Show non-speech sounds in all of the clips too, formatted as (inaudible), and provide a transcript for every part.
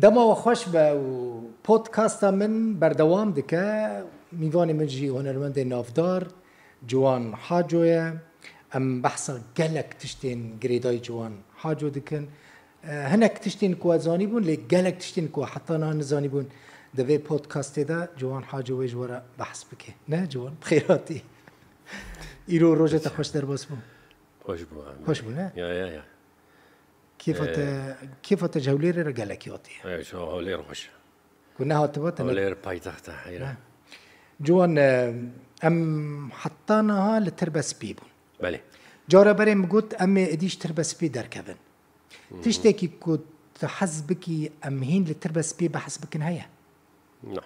دما خوش به و پودکاستا من بردوام دکه میوان من جی هنرمند نافدار جوان حاجویه ام بحثا گلک تشتین گریدای جوان حاجو دکن هنک تشتین کو زانی بون لی گلک تشتین کو حتی نه زانی بون د وی پودکاست دا جوان حاجو وجوره بحث بکه نه جوان خیراتی ایرو (laughs) روزه خوش در باس بون خوش بون خوش بون نه یا یا یا كيف اه كيف تجولير رجالة كيوتي ايه شو هولير وش كنا هو تبوت هولير باي تحت حيرة إيه. نعم. جوان آه، ام حطانها لتربس بيبون بلي جورا بري مقوت ام اديش تربس بي در كابن تشتكي كنت ام هين لتربس بي بحسبك نهاية نعم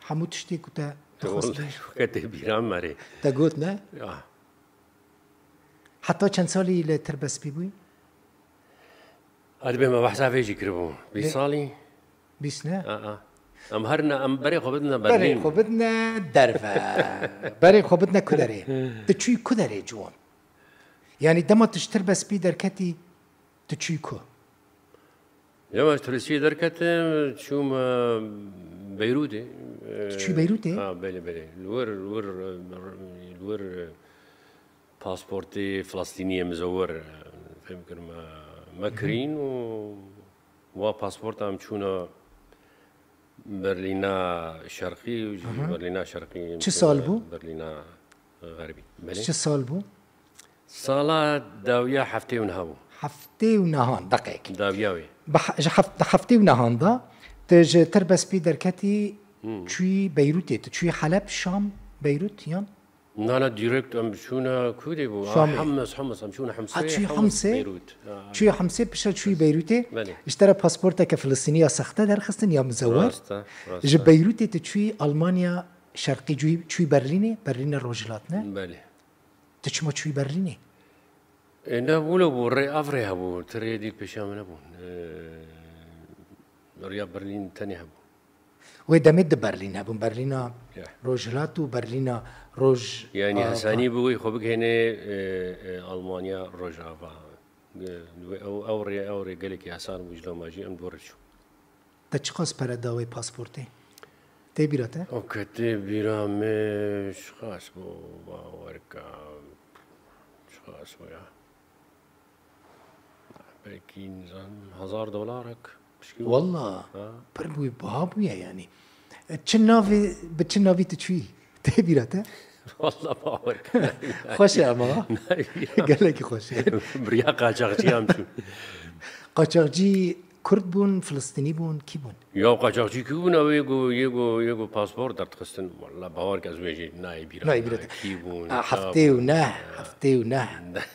حمو تشتكي كنت (laughs) كاتب بيرام مري تقول نه آه. حتى كان سالي لتربس بيبوي أدب ما بحسا في جكربو بيصالي بيسنا آه آه أم هرنا أم بري خبتنا بري خبتنا درفة بري خبتنا كدري تشي كدري جوان يعني دم تشتر بس بي دركتي تشوي كو دما تشتر بس بي دركتي تشوم بيروت تشوي بيروت اه بلي بلي الور الور الور باسبورتي فلسطينية مزور فهم كرمه مکرین و وا پاسپورت هم چونه برلینا شرقی و برلینا شرقی چه سال بو؟ برلینا غربی بله؟ چه سال بو؟ سالا داویا هفته و نهابو هفته و نهان دقیق داویاوی بح... هفته و نهان دا تج تربس بی درکتی چوی بیروتی تو چوی حلب شام بیروت یان أنا ديريكت أمشونا كودي بو شامي. حمص حمص أمشونا حمص أتشوي حمص بيروت آه. شوي حمص بشا شوي بيروت اشترى باسبورتا كفلسطينية سخته در خستن يا مزور راستا راستا جب بيروت تشوي ألمانيا شرقي جوي شوي برليني برلين الرجلاتنا بله تشما شوي برليني نه بولو بو ري أفري هبو تري دي بشامنا بو ريا برلين تاني هبو و دمت برلين هبون برلينا رجلات و برلينا ڕۆژ یعنی هەسانی آه، آه. بووی خۆ بگەێنێ ئەڵمانیا ڕۆژاوا ئەو ڕێ ئەو ڕێگەلێکی ئاسان بوو لە ماژی ئەم دوڕچوو دە چ خۆس پەرەداوەی پاسپۆرتی تێ بیرەتە ئەو کە تێ بیرامێش خاص بۆ باوەرکە خاص وە هزار دلارك والله بربوي بهابوية يعني تشنافي بتشنافي تشويه تبيرته والله ما أعرف خوشة گله کی لك بریا بريا قاچاقچی هم شو قاچاقچی كرد بون فلسطيني بون كي بون يا قاجاجي كي بون او آه، یگو یگو یگو پاسپورت درت خستن والله باور کس ميجي ناي بيرا ناي بيرا كي بون هفته و نه هفته و نه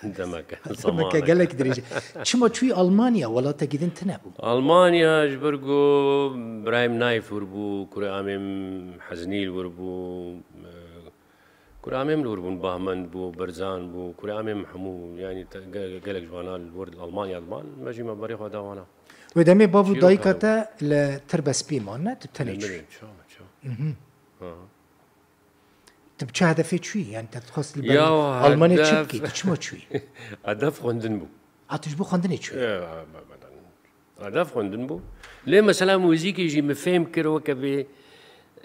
دمک دمک (laughs) گلک درجه چما چوی آلمانیا ولا تا گیدن تنه بو آلمانیا جبرگو برایم نایف وربو کره امم حزنیل وربو كل آه، عام لوربون باهمن بو برزان بو كل عام حمو يعني قالك جوانا الورد الالماني المان ماجي ما بريخو داوانا و بابو با و دایی کتا لتر بسپی ما نه تب يعني تتخص تب چه هدفه چوی یعنی هدف (laughs) خندن بو اه، هدف خندن خوندن هدف خندن بو لي مثلا موزیکی جی مفهم كرو كبي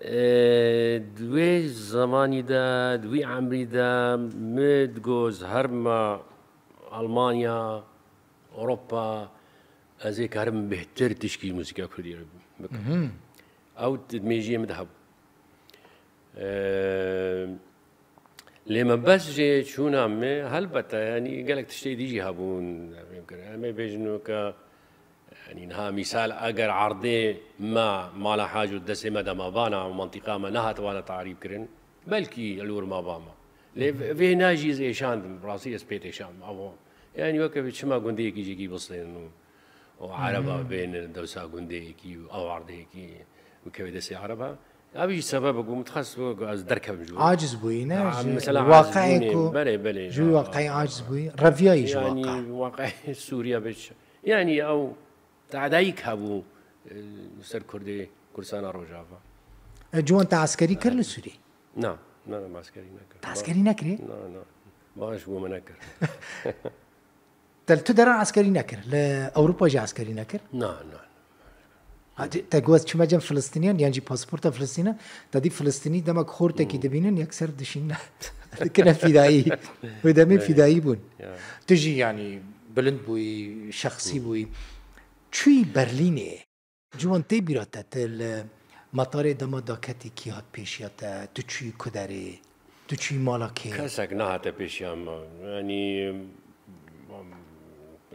اه، دوي زماني دا دوي عمري دا مدگوز هرما ألمانيا أوروبا از کارم بهتر تشکیل موسیقی کردی بکن او میجیم دهب اه، لما بس جي شو هل هلبتا يعني لك تشتي ديجي هابون يمكن اما بيجنو ك يعني نها مثال اگر عرضي ما ما لا حاجة دسي مدى ما بانا ومنطقة ما نهت وانا تعريب كرن بلكي الور ما باما في ناجي زي شاند براسي اسبيت شام يعني وكا شما قندي كيجي كي بصلين وعربها بين دوسا غنديكي واوارديكي وكويدسي عربها ابي سبب اقوم متخصص دركب جو عاجز بوي نعم مثلا واقعيكو بلي بلي جو واقعي عاجز بوي رفياي جو يعني واقعي سوريا بش يعني او تعدايك هبو سر كردي كرسان روجافا جوان تعسكري كر لسوري نعم نعم عسكري نكر تعسكري نكري نعم نعم باش بو منكر تو درن عسکری نکرد لأوروبا جا عسکری نکرد نه نه تا گوز چما جن فلسطینیان یعنی پاسپورت فلسطینه تا دی فلسطینی دما خورته کی دبینن یک سر دشین (laughs) کنه فدایی و دمی فدایی بون تجی یعنی بلند بوی شخصی بوی چوی برلینه جوان تی بیراته تل مطار دما داکتی کی هات پیشیاته تو چوی کدره تو چوی مالاکه کسک نه هاته پیشیام یعنی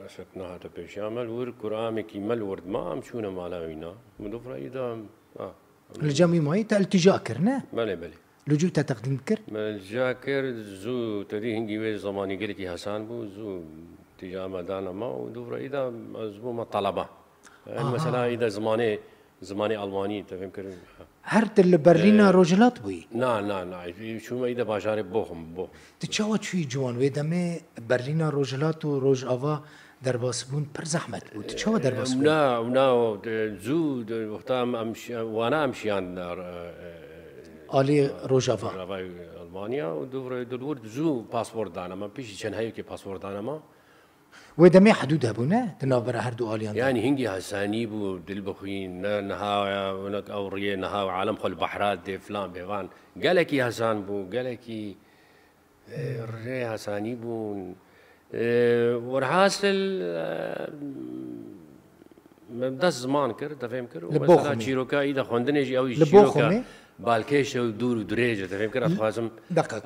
رفتنا هاته پیش عمل ور كرامي كي مل ورد ما ام شونا مالاوينا مدفرا اذا اه الجامي ماي تاع التجا كرنا بلي بلي لجوء تقديم كر ملجا كر زو تدي هنگي وي زماني گلي كي حسان بو زو تجا مدانا ما ودفرا اذا زبو ما طلبه يعني آه. مثلا اذا زماني زماني الماني تفهم كرم هر تل برلينا روجلات بوي نا نا نا شو ما اذا باشار بوهم بو تشاو شوي جوان وي دمي برلينا روجلات و روج افا دەرباس بوون پر زەحمەت بوو چاوە دەرباس ناو زوو وەختام وانە ئەمشیان عالی ڕۆژاوا ئەلمانیا و دوور زوو پاسپۆردانەمە پیشی چەند هەیەکی پاسپۆردانەمە وێ دەمێ حدود هەبوونە دناوبرە هەردوو عالیان یانی هنگی هەسانی بوو دل بخوین نەهاونک ئەو ڕێ نەها عالم خۆل بەحرات دێفلان بێوان گەلێکی هەسان بوو گەلێکی ڕێ هەسانی بوون. آه، وراح حاصل آه، مبدا زمان کرد دفعه کرد مثلا چیروکا ایدا خوندنه جی اوی چیروکا او دور و درێژە دەفێم کرد خواازم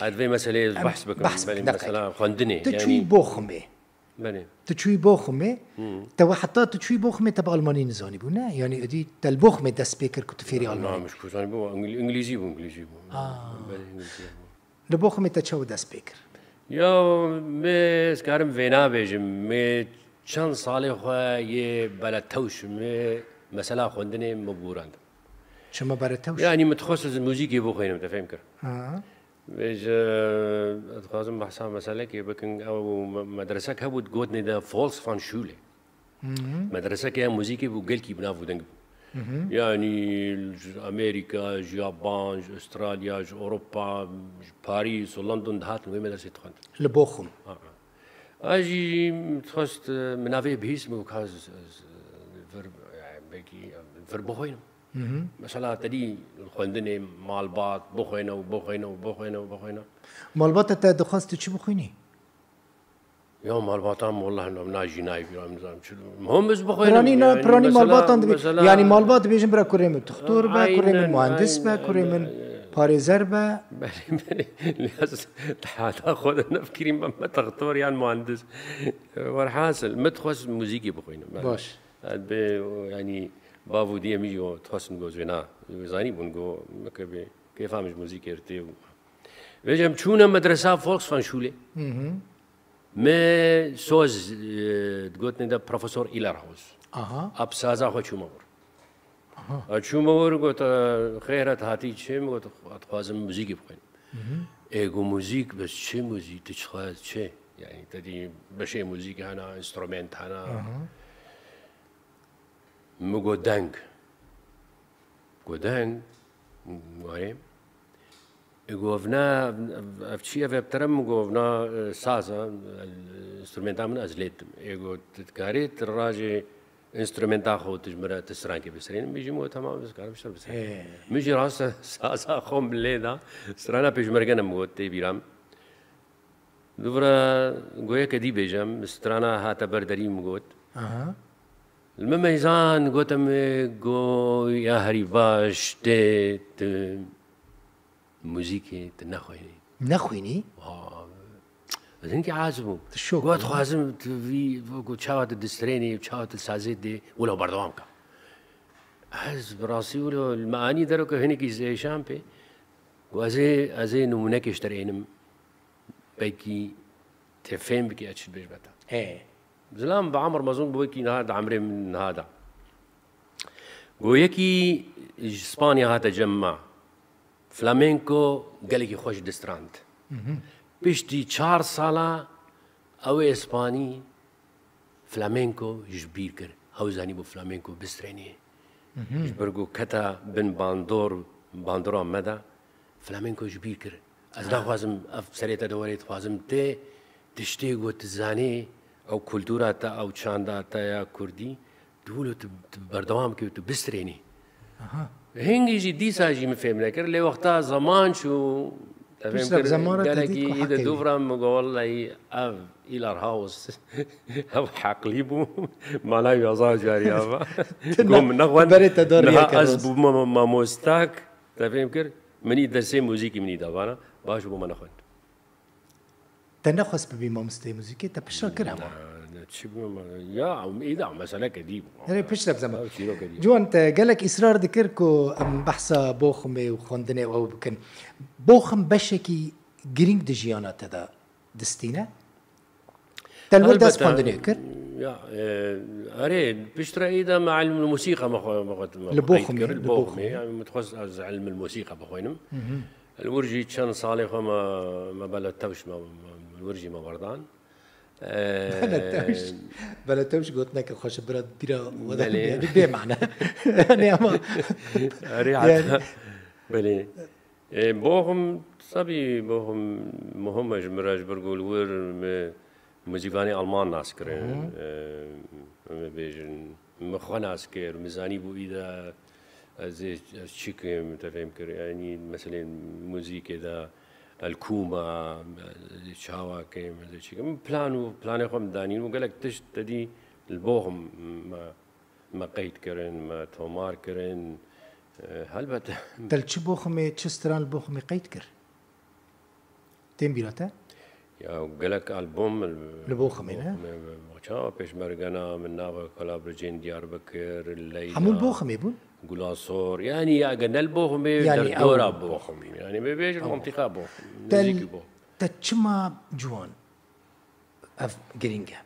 ئەدوێ مەسلێ بەحس بکەم خوندنێ دەچوی بۆ خمێ دەچوی بوخمي خمێ تەوە حتا تو چوی بۆ خمێ تە ئەلمانی نزانانی بوو نه یعنی ئەدی دەل بۆ خمێ دەست پێ کرد کوتفێری ئەلمانیش ئنگلیزی بوو ئنگلیزی بوو لە بۆ خمێ تە چاو دەست پێ کرد یا می سکارم وینا بێژم می چەند ساڵی خوا یێ بەلە تەوشم مەسەلا خوندنێ مەبوراند چمە بەرە تەوش ینی متخۆست موزیکی بۆ خوێنم دەفێم کرد بێژخوازم بەسا مەسەلەکی بکن ئەو مەدرسەک هەبوو گوتنێدا فۆلس فان شوولێ مەدرسەکە موزیکی بوو گەلکی بناو دەنگ بوو يعني امريكا اليابان استراليا اوروبا باريس ولندن هات المهم هذا سيتخون لبوخم آه. اجي تخست من افي بهيس مو كاز ما شاء مثلا تدي الخندني بات بوخينا وبوخينا وبوخينا وبوخينا مالبات انت دخست تشي بوخيني یا مالبات هم والله نم ناجی نای بیام نزام چلو مهم بز بخوینم پرانی نه یعنی پرانی مالبات اند یعنی مالبات بیشن برای کریم تختور با کریم مهندس با کریم پارێزەر بە تادا خۆدا نەفکرین بە مە تەختۆریان مهندس وەرحاصل مت خۆست موزیکی بخۆینم بله. باش بێ ینی باو و دیەمی و تۆستن گۆ زێنا وێزانی بوون گۆ مەکە بێ کێفامش موزیک کرتێ و وێژم چوونە مەدرسا فۆکسفان شوولێ მე სოზ დგოთნედა პროფესორ ილარჰოს აჰა აბ საზა ხოჩუმოვარ აჰა აჩუმოვარ გოთა ხერათ ჰათი ჩემ გოთა ათვაზმ მუზიკი ფხენ ეგო მუზიკ ბეს ჩე მუზიკ ტიცხა ჩე يعني تدي بشي موزيك هنا انسترومنت هنا مغو دانك غو دانك غاريم گۆڤنا ئەفچیە بەپتەرم گۆڤنا سازە ئینسترومنتا من ئەزلێتم ئێگۆ تکارێت ڕژێ ئینسترومنتا خۆتش مرە تسرانکی بسرێن میژیم وە تەما بزکارم شەر بس میجی ڕاستە سازا خۆم لێدا مو تی وە تێبیرام گویا کدی دی بێژەم سترانە هاتە مو گوت المەمەیزان گوتم گۆ یا هەری باش دێت موزيكي ت نخويني؟ نەخوێنی آه، زنکی عزم شو گوت خوازم وی گو چاوات دسترینی چاوات سازید دی ولو بردوام کا از براسی ولو المعانی درو که هنکی زیشان پی گو ازی ازی نمونه کش در اینم بکی تفهم بکی اچید بیش بتا زلام بعمر مزون بوکی نهاد عمري من هذا گو یکی اسپانیا جمع فلامینکو گلکی خوش دستراند پشتی چهار سالا او اسپانی فلامینکو جبیر کرد هاوزانی بو فلامینکو بسترینی برگو کتا بن باندور باندور آمده فلامینکو جبیر کرد از نخوازم اف سریت دوریت خوازم ته تشتی گو تزانی او کلتورا تا او چاندا تا یا کردی دولو بردوام که تو بسترینی هنگی جی دیسا جی مفهم نکر لی وقتا زمان شو تفهم كر قالك إذا دوفرا والله أف إلى هاوس أو حقليبو ما لا يزال جاری أبا قوم نغوان بريتا دور يا أزب ما مستاك تفهم كر منی درسي موزيكي منی دابانا باش بو ما نخوان تنخص ببي ما مستي موزيكي تبشر كرها يا ايه ده عم سنه قديم يعني بيش لك زمان آه، جو انت قالك اصرار ذكركو ام بحثا بوخمي إيه وخوندني او بكن بوخم بشكي جرينج دي جيانا تدا دستينا تلول داس خندني كر يا آه، اري بيش ايدا مع علم الموسيقى ما ما البوخمي يعني، البوخمي يعني متخصص علم الموسيقى بخوينم الورجي كان صالح ما ما بلا توش ما الورجي ما بردان بلتمش بلتمش قلت لك خوش برد بيرا بلا بلا معنى (laughs) يعني اما ريعة بلا بوهم صبي بوهم مهمة جمراج برقول ور مزيفاني ألمان ناس كرين بيجن مخوان ناس كير مزاني بو إذا از چیکم تفهم کر یعنی مثلا موزیک ده الكوما شاوا كي مزه چی کم بلانو و پلان خودم دانین و گلک تشت تدی ما ما قيد كرن ما تومار کردن آه، هلبت (laughs) دل چی بوخمه چه ستران بوخمه قید کرد تیم بیراته یا گلک البوم البوخمه ها چاوا پیش مرقنا من نابا كولابرجين ديار بكر الليل همون بوخمه بون جلاسور يعني يا جنال بوهم يعني دورا بوهم يعني بيجي المنطقة بوهم تل تتشما جوان اف جرينجا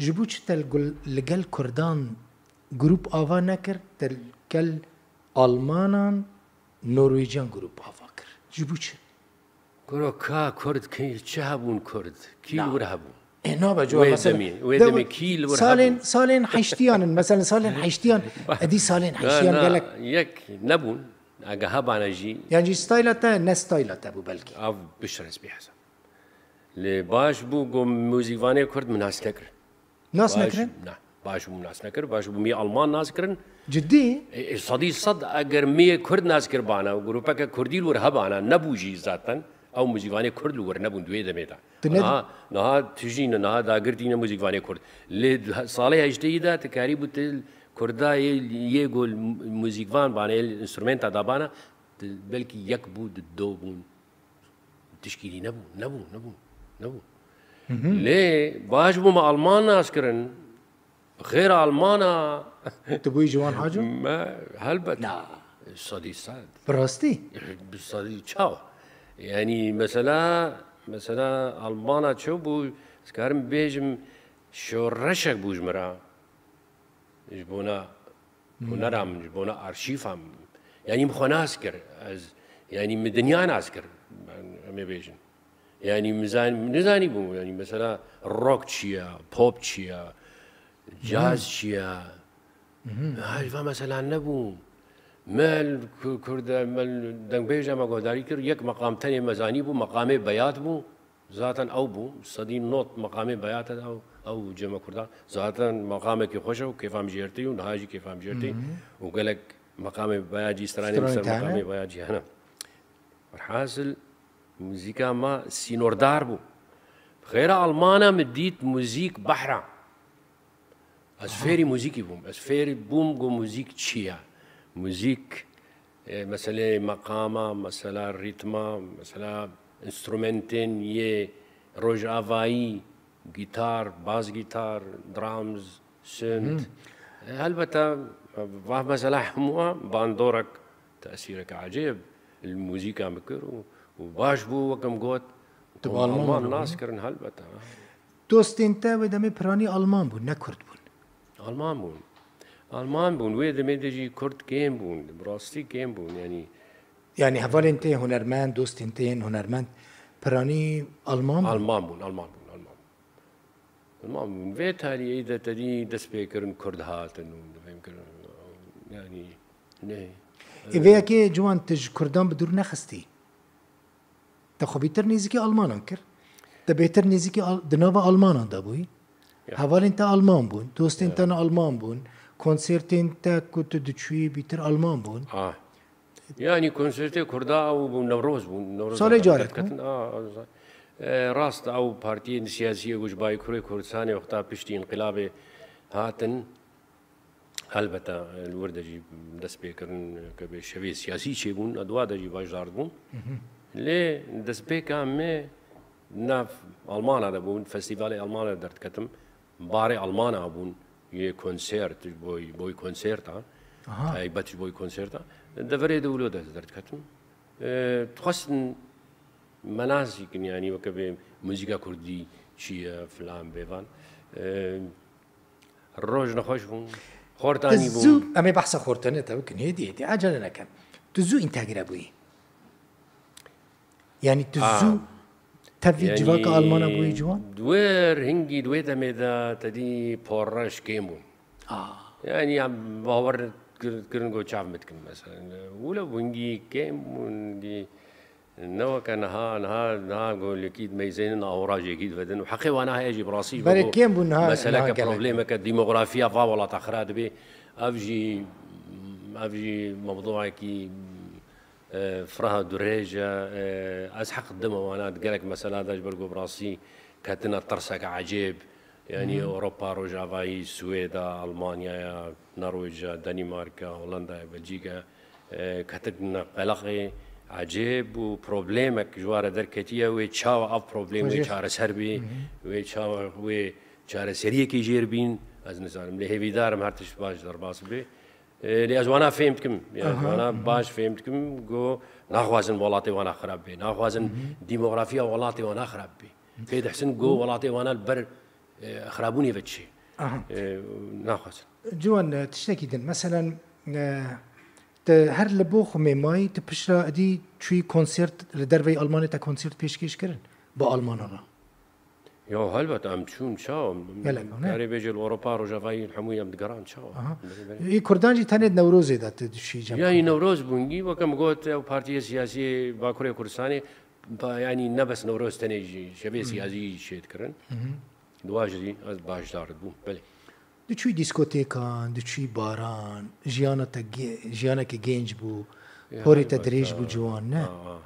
جبوش تل لقل كردان جروب آفا نكر تل كل ألمانان نرويجان جروب آفا كر جبوش كروكا كرد كي چه هبون كرد كي ور هبون هنا بجوا مثلا ويدمي كيل سالين سالين حشتيان مثلا سالين (laughs) حشتيان ادي سالين حشتيان قال لك يك نبون اجهب انا جي يعني ستايلتا نستايلتا بو بلكي اف بشرس بحسب لي باش بو قوم موزيفاني كرد من ناس نكر ناس نكر نعم باش بو ناس نكر باش بو مي المان ناس كرن جدي صدي صد اگر مي كرد ناس كر بانا جروبك كردي لور هبانا نبوجي ذاتن او موزیکوانه کورد لور نبون دوی دمیدا نه نه تجین نه دا گردین موزیکوانه کورد ل ساله هجده دا تکاری بود کردا یه گل موزیکوان باندې انسترومنت دابانه بلکی یک بود دو بون تشکیلی نبون نبون نبون نبون لی باش بوم آلمان اسکرن غير المانا (laughs) تبوي جوان حاجه؟ ما هلبت لا صدي صاد براستي بالصدي تشاو یعنی مثلا مثلا آلمان چه بود؟ از کارم شورشک بود مرا. یه بونا بونا رام، آرشیفم. یعنی مخوان اسکر از یعنی مدنیان اسکر می بیجن یعنی مزاین نزاینی بود. یعنی مثلا راک چیا، پاپ چیا، جاز چیا. هر وام مثلا نبود. بيجا ما دەنگبێژە مەگۆداری يك مقام مەقام مزاني بو بوو بيات بو ذاتا او بو صدي نوت نۆت بيات او او جمع جێمە ذاتا زاتەن كي خوش او كيفام جيرتي و نهاجي كيفام جيرتي و گەلک مەقامی بەیاجی سرانی سەر مەقامی بەیاجی انا حاصل موزیکا ما سینۆردار بوو خێرە ئەڵمانە مدیت موزیک بەحرا ئەس فێری موزیکی بووم ئەس فێری بووم گۆ موزيك آه، مثلا مقاما مثلا ريتما مثلا انسترومنتين یه روج آوایی گیتار باز غيتار درامز سنت هل واه مثلا حموة باندورك تأثيرك عجيب الموسيقى مكر وباش بو وكم قوت تبع ألمان ناس كرن بتا دوست انت دمي براني ألمان بون نكرد بون ألمان بون آلمان بوون وی دەمێ دەژی کورد گیم بوون ڕاستی گیم بوون یعنی، یعنی هەوارێن تێ هنرمند، دوست تێن هنرمند. پرانی آلمان. ئەلمان بوون ئەلمان بوون ئەلمان ئەلمان بوون وێ تاریەی دەتەری دەست پێکردن کورد هاتن و نه. ینی ئێەیەکێ جوان تژ کوردان بدور نەخستی دەخۆبیتر نزیکی ئەلمانان کرد دە بێتر نزیکی دناوە ئەلمانان دەبووی هەوارین تا ئەلمان بوون دۆستین تەنە ئەلمان بوون. konsertinde kutu düşüyü bitir Alman bun. Ah. Yani konserte kurda u bu Nevroz bun. Nevroz. Sale jaret. راست او پارتیین سیاسی گوجبای کوری کوردستان وقتا پشتی انقلاب هاتن البته الورده جی دست بکردن که به شوی سیاسی چی بون ادوا دجی باجدار بون لی دست بکم می ناف آلمان بون فستیوال آلمان درد کتم باره آلمان بون የኮንሰርት ቦይ ኮንሰርታ ታይ ባትሽ ቦይ ኮንሰርታ ደቨሬ ደውሎ ደርት ከቱም تخصن مناسك يعني وكبه موسيقى كردي شيا فلان بيفان أه، الروج نخوش بون خورتاني بون أمي بحثة خورتاني تبكن هيدي هيدي أجل لك تزو انتاجر أبوي يعني تزو آه. تفی جواک آلمان بوی جوان دویر هنگی دوی دمیدا تدی پرش کیمون یعنی هم باور کردن گو چاف متکن مثلا ولا بونگی کیمون دی نو كان ها نها نها قول اكيد ميزين اوراج اكيد بدن وحقي وانا هاجي براسي بري كيم بنها مثلا كبروبليم كديموغرافيا فا والله تخراد بي افجي افجي موضوع كي فرها درێژە ئەس حەق دمەوانات گەلک مەسەلاداش بەرگۆ بڕاستی کەتنە ترسەکە عجێب ینی ئەوروپا ڕۆژاوایی سوێدا ئەلمانیاە نەڕۆژە دەنیمارکە هۆڵندای بەجیگە کەتنە قەلقی عجێب و پرۆبلێمێک ژوارە دەرکەتیە وێ چاوە ئەف پرۆبلێمی چارەسەربی وێ چاوە وێ چارەسەریەکی ژێربین ئەس نزانم لە هێویدارم هەرتش باش دەرباس بێ لێز وانا فێم بکەم یانا باش فێم بکەم گۆ ناخوازن وڵاتی وانە خراپ بێ ناخوازن دیمۆغرافیا وڵاتی وانە خراپ بێ پێی دەحسن گۆ وڵاتی وانە بەر خراببوونی بەچێ ناخوازن جوان تشتێکی دن مەمثلەن هەر لە بۆ خمێمای تپشرا ئەدی چوی کۆنسرت لە دەربەی ئەلمانێتە کۆنسرت پێشکەشکردن بۆ ئەلمانەوە Jo, halbert am çun çavm. Gelek ne? Karı becil Avrupa rojavayı hamuyam dgaran çavm. İ Kurdanji tane Nevroz'e da düşeceğim. Yani Nevroz bungi ve kam got ev partiye siyasi Bakure Kurdistani yani ne bes Nevroz tane şebe siyasi şey kirin. Duajri az başdardı bu. Bele. Diçi diskotekan, diçi baran, jiyana te jiyana ke genç bu. Hori tedriş bu civan ne? Aa, aa.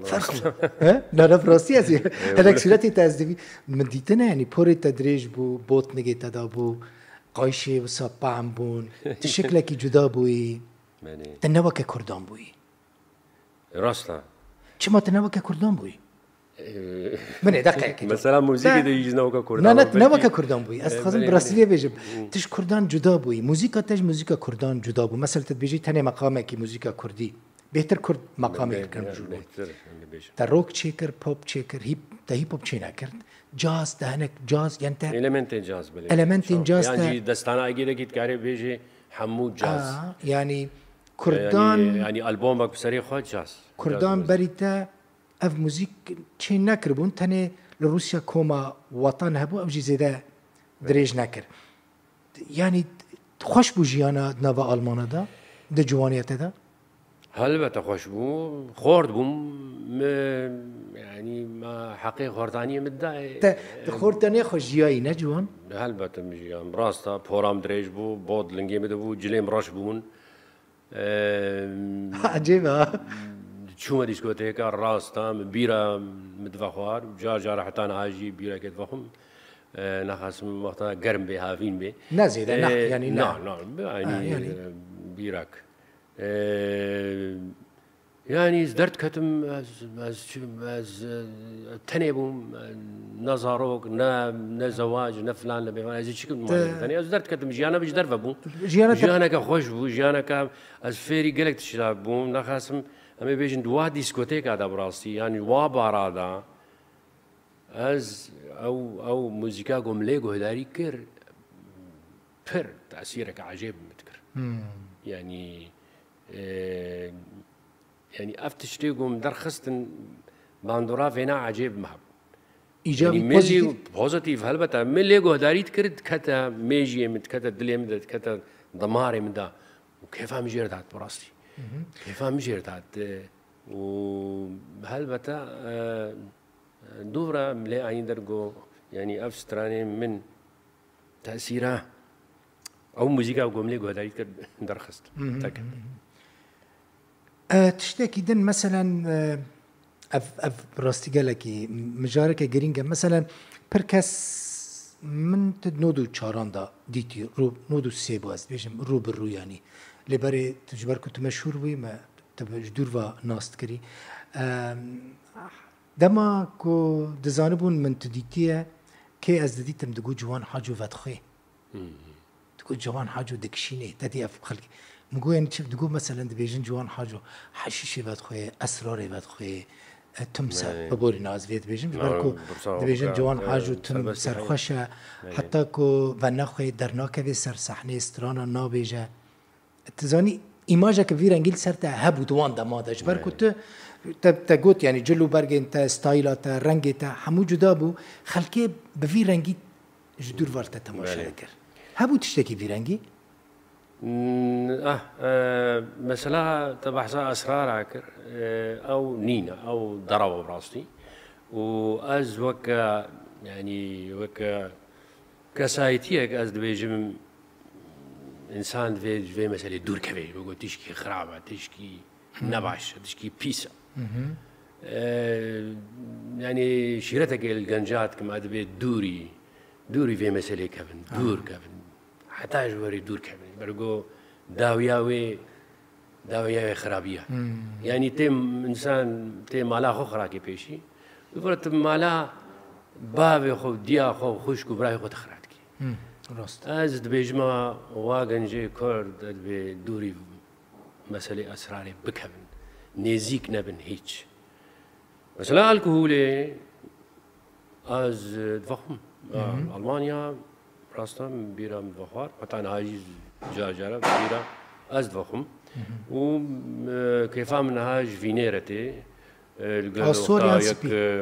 فرق (laughs) نه راستی هستی (laughs) هناک صورت تزدیوی من دیتن یعنی پر تدریج بو بوت نگه تدا بو قایشه و هم بون اکی (laughs) جدا بوی که بله. کردان بوی راستا چما که کردان بوی من دقیقه که مثلا موزیک دیگه نوکا کردان نه نه نوکا کردان بوی از خواستم بله، براسیلی بیجم بله. تش کردان جدا بوی موزیکا تش موزیکا کردان جدا بوی مثلا بیجی تنه مقامه که موزیکا کردی بهتر کرد مقامی کرد جوری تا روک چی کرد پاپ چی کرد هیپ تا هیپ هاپ چی نکرد جاز دهنک جاز یعنی تا المنت جاز بله المنت جاز یعنی دستانه اگیره کیت کاری بیجی همو جاز یعنی کردان یعنی البوم با سری خود جاز کردان بریتا اف موزیک چی نکربون تنه لروسیا کوما وطن هبو او جزیده دريج نكر يعني خوش بو جيانا نوا المانا دا د جوانيته دا هل هلبت خوشبو خورد بوم م... يعني ما حقيقة خورتانية مدى ت... خورتانية خوش جيائي نجوان؟ هلبت مجيان براستا بورام دريج بو بود لنجي مدى بو جليم رش بون (laughs) عجيبة عجيبا شو ما ديسكوتيكا راستا بيرا مدفخوار جار جار حتى نهاجي بيرا كدفخم نخاسم وقتها قرم بي هافين بي نازي ده نح يعني نح نح يعني, آه يعني اه، آه، بيراك ینی دەرد کەتم تەنێ بووم نەزارۆک نەزەواج نەفلان لە بێوازی چکم دەرد کەتم ژیانە بش دەرە بوو ژیانەکە خۆش بوو ژیانەکە ئەس فێری گەلێک تشدا بووم نەخاسم ئەمە بێژن دوا دیسکۆتێکادا بڕاستی ینی وا بارادا ئەس ئەو ئەو موزیکا گۆم لێ گۆهداری کرد پر تاسیرەکە عجێبم کرد ینی آه، يعني افتشتی گم باندورا فينا عجيب مهب ایجابی یعنی يعني بوزيتيف هل بتا ملي جو داريت کرد كتا ميجي مد كتا دلی مد كتا دماري مد وكيف هم جير تحت براسي كيف هم و هل بتا آه، دورا ملي عين درجو يعني أفستراني من تأثيره أو موسيقى وقوم لي كرد درخست تشتێکی دن مثلەن ئەف ڕاستی گەلێکی مژارێکە گرینگە مثلەن پر کەس من نود و چاراندا دیتی نود و سێ باز بێژم ڕوو بڕوویانی لێبەرێ تجبەر کو مەشهور بوویمە دوورە ناست کردی دەما کۆ دەزانە بوون من تدیتیە کێ ئەس دەدیتم دەگو جوان حاج و ڤەتخێ جوان حاج و دەکشینێ دەدی ئەف خەلکی مگوین چی دگو مثلا دبیجن جوان حاجو حشیشی بد خوی اسراری بد خوی تمسا ببوری ناز وید بیجن بلکو دبیجن جوان حاجو تم سرخوشه حتی کو و نخوی درناکه به سر صحنه استرانا نابیجه تزانی ایماجا که ویرنگیل سر تا هبو دوان دمادش برکو تو تا تا گوت یعنی جلو برگین تا استایلا تا رنگ تا همو جدا بو خلکی به ویرنگی جدور وارتا تماشا کرد هبو تشتکی ویرنگی اه, آه تبحث أسرار عكر آه، أو نينا أو ضربة براستي وأز وكا يعني وكا كسايتيك أز دبيجم إنسان في في مسألة دور كبير بقول تشكي خرابة تشكي نباش تشكي بيسا آه، يعني شيرتك الجنجات كما دبي دوري دوري في مسألة كبن دور آه. كبن حتى جواري دور كبن بەرگۆ داویاوێ داویاوێ خراپە ینی تێم ئینسان تێ مالا خۆ خراکی پێشی بڕێت مالا باوێ خۆ دیا خۆ خوشک و برای خۆت خراکی ڕاست ئەز دبێژمە وا گەنجێ کۆر دەبێ دووری مەسلەی ئەسرارێ بکەبن نێزیک نەبن هیچ مەسلا ئەلکوهولێ ئەز دخم ئەلمانیا ڕاستە بیرم بەخوار پتان هاژی جارجارا بيرا أصدفهم وكيف منها جفينيرتي تايك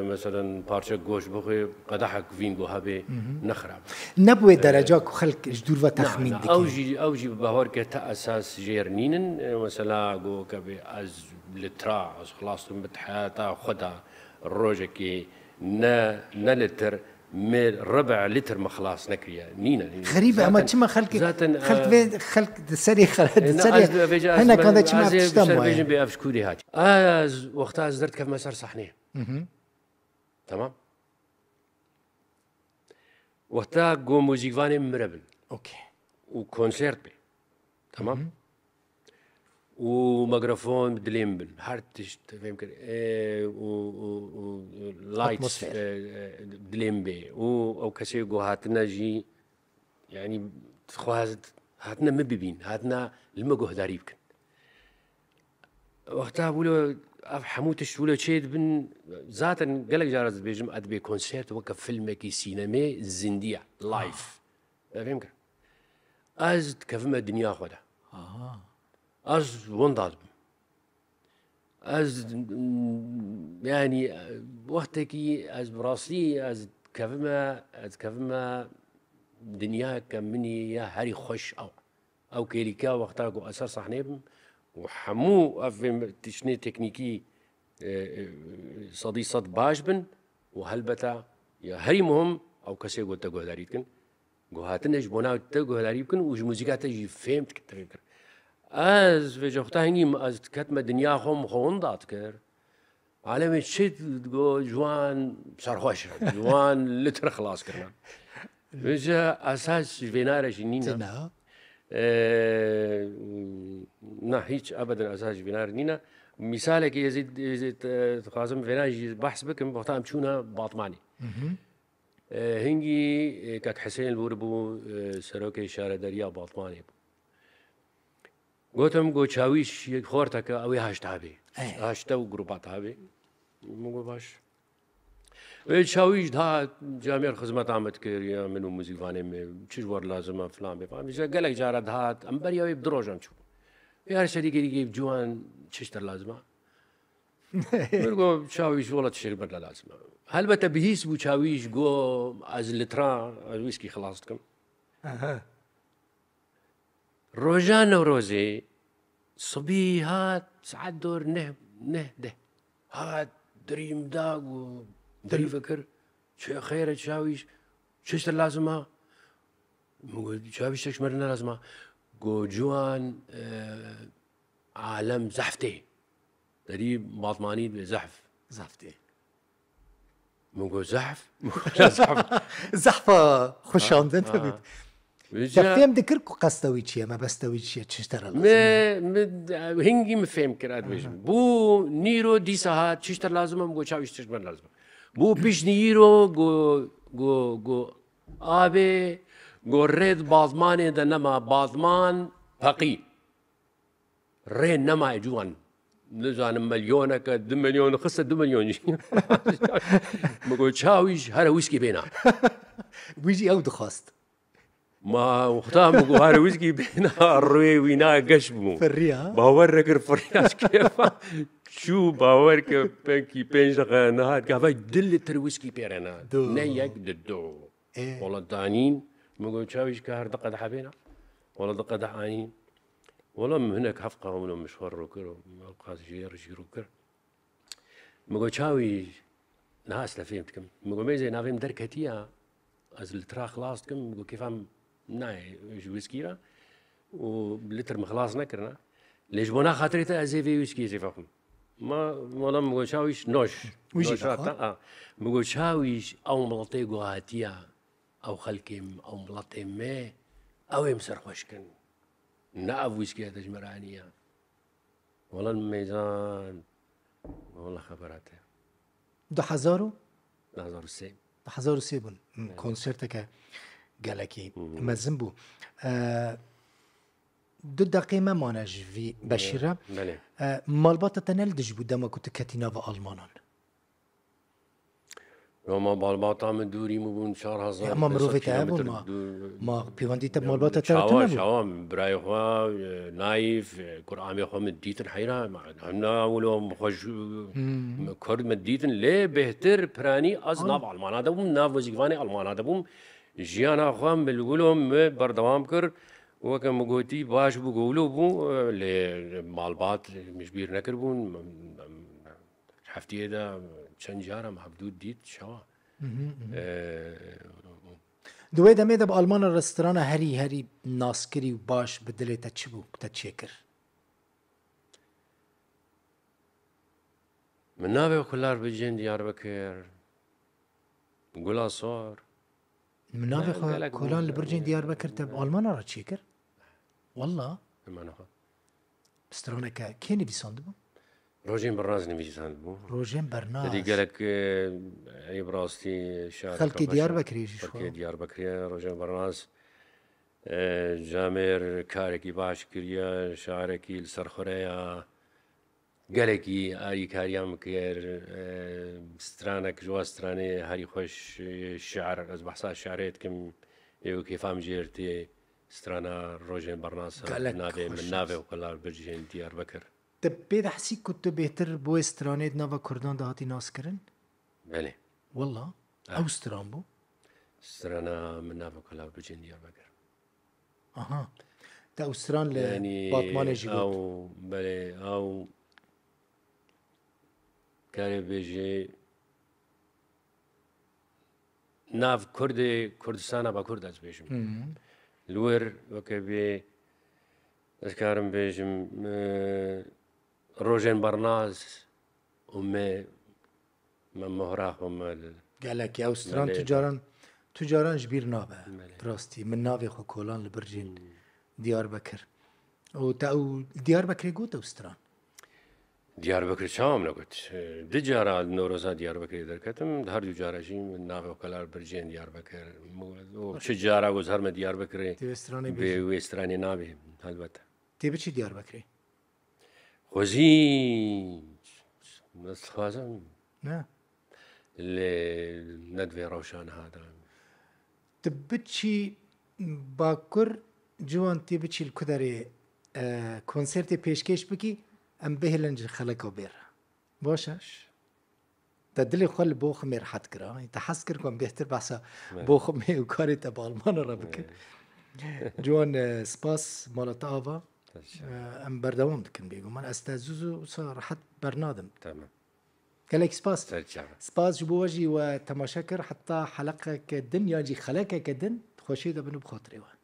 مثلا بارشا گوش بخي قدحك فينگو هبه نخراب نبوي درجه كو خلق جدور و تخمين دكي او جي او جي بهور كه اساس جيرنينن مثلا گو كبي از لترا از خلاص متحاتا خدا روجه كي نه نه لتر مال ربع لتر ما خلاص نكريا يعني. نينا غريبة اما تما خلك آه، خلق خلك سري خلق سري هنا كان تما تشتم بيجن بي اف شكوري هاج از وقتها زرت كيف مسار صحنيه تمام وقتها جو موزيك فاني مربل اوكي وكونسيرت بي تمام وميكروفون بالدليمبل هارتش فاهم كده إيه، و لايت آه، دليمبي او جو هاتنا جي يعني خوازت هاتنا مبيبين هاتنا هداريب كن وقتها بقولوا اف حموتش ولا شيد بن ذاتا قالك جارز بيجم ادبي كونسيرت فيلم كي سينما زنديا آه. لايف فهمك از كفما دنيا خدا اها از وندض از يعني وقتكي از براسي از كفما از كفما دنيا كمني يا هري خوش او او كيريكا وقتها كو اساس صحنيب وحمو في تشني تكنيكي آه، آه، صدي صد باجبن وهلبتا يا هري مهم او كسي قلت قهداريتكن قهاتن اجبونا تقهداريبكن وجموزيكا جي فهمت كتر از هنگیم از کتم دنیا خم خوندات کر عالم چی گو جوان سرخوش (laughs) جوان لتر خلاص کردن وجه اساس بنارش نینا اه، نه هیچ ابدا اساس بنار نینا مثالك يزيد يزيد اه، خازم فيناجي بحث بكم بختام شونا باطماني هنجي كاك حسين الوربو سروكي شارع دريا باطمانی بو گوتم گۆ چاویش یەک خۆرتەکە ئەوەی هەشتا بێ هەشتە و گروپات هاوێ باش چاویش دا جامێر خزمەت ئامەت کردە من و موزیوانێ چش وەر لازمە فلان بێ گەلێک جارە هاات ئەم بەریاوی درۆژان چوو یار شەریگەریگەی جوان چشتە لازمە (laughs) گۆ چاویش وڵەت شێر بەر لە لازمە هەلبەتە بهیس بوو چاویش گۆ ئەز لترا ئەویسکی خلاص بکەم روجان وروزي صبي هات سعد دور نه نه ده هات دريم داغ و دري فكر شو خير تشاويش شو شتر لازم ها تشاويش تشمرنا لازم ها قو جوان اه عالم زحفته دري باطماني زحف زحفته مو زحف (laughs) مو زحف زحفه خوشان آه. جا... فێم دکرد و قەستەوەی چییە مە بەستەوەی چیە چشتەرە هنگی مفێم کرد بێژم بوو نیرۆ دیسەها چشتە لازمم بۆ چاویش تشمە لازم بوو پیشنیرۆ ئابێ گۆڕێت بازمانێ دە نەما بازمان پەقی ڕێ نەمای جوان نزانم ملیۆنەکە دو ملیۆن خستە دو ملیۆنی مگۆ چاویش هەرە ویسکی بێنا ویژی ئەو دخواست ما وختام قوار ويزكي بينا الروي وينا قشبمو فريا باور كر فرياش كيف شو باور كي بينج نهار كافا دل ويسكي بيرنا نيك ددو إيه. والله دانين مقول تشاويش كهر دقة حبينا ولا دقة عانين والله من هناك حفقة ولا مشوار روكر القاس جير جير روكر مقول شاويش نهاس لفهمتكم مقول ميزة نافهم دركتيا از ترا خلاص كم ناي را و لیتر مخلص نكرنا ليش بنا خاطری تا این ويسكي زي کنم ما ولا مغوشاويش نوش نوش اه مغوشاويش او ملطي قواتيا او خلكم او ملطي مه او يمسر خوشكن نعف ويسكي هذا جمرانية ولا الميزان والله خبراته ده حزارو ده حزارو السيب ده حزارو کنسرت إيه. كونسيرتك gelekî mezin bû. دو deqê me mane ji vî beşîre malbata te nel dij bû dema ku ما آه، بالباتا من دوري مبون شهر هزار اما مروفي تعبون ما ما بيوندي تب مالباتا تعبون شوا شوا براي خوا نايف قرآن خوا من ديتن حيرا همنا ولو مخش كرد من ديتن ليه بهتر براني از ناب آه. المانا دبوم ناف وزيقواني المانا دبوم ژیانە خۆم بلگولۆم بەردەوام کرد وەکە مگوتی باش بگولو بوو لێ ماڵبات مشبیر نەکرد بوون هەفتەیەدا چەند جارم هەبدوو دیت شەوە دوێ دەمێدە بە ئەلمانە ڕسترانە هەری هەری ناسکری و باش بدلێتە چ بوو تە چێکرد من ناوێ خولار بجێن دیار بکرد گولا سۆر منافق كولان البرجين ديار بكر تب المانا را تشيكر والله بس بسترونه كا كيني نبيساند بو روجين برناز نبيساند بو روجين برناز دي قالك يعني براستي شارك خلقي ديار بكر يجي شو خلقي ديار بكر روجين برناز اه، جامير كاركي باش كريا شاركي لسرخوريا گەلێکی ئاری کاریان کرد اه، سترانە کژوا سترانێ هەری خۆش شعر ئەس بەسا شارێتکەم ئێوە کێفام ژێرتێ سترانە ڕۆژێن بەڕناسە نابێ من ناوێ و قەلار برژێن دیار بکرد پێ دەحسی کووت بێتر بۆ ێسترانێت نەوە کوردان داهاتی ناسکردن بێ وله آه. ئەو ستران بوو سترانە من ناوە قەلار بجێن دیار بکر ئەها تا ئەوستران لە باتمانێژی آو بەێ ئەو که nav kurdi Kurdistana ba kurd ez bêjim. Lwer weke bê ez karim bêjim rojên barnaz û me me mihra me gelek ew stran tucaran tucaran ji bîr nabe rastî min navê xwe kolan li bircên diyar bekir. û te ew diyar bekirê got ew stran. Diyarbakır çağım nokut. Di cara al Noroz'a Diyarbakır'ı derketim. Her dü cara jim nave okalar birciyen Diyarbakır. O çi cara gozar mı Diyarbakır'ı? Ve ve strani nave elbette. Te biçi Diyarbakır'ı? Xozi nasıl xazam? Ne? Le nedve roşan hada. Te biçi Bakur جوان تی بچیل کدره کنسرت پیشکش بکی ambihelen khalako ber. بوشش تدلي خال بوخ مير حد كرا تحس کر کم بهتر بحثا بوخ می و کاری تا بالمان را بکر جوان آه، سپاس مالت آه، ام بردوام كن بیگو من استازوزو صار حد برنادم تمام كلك سباس سباس جبو وجهي وتماشكر حتى حلقك الدنيا جي خلقك الدن تخشي دبنو بخاطري وان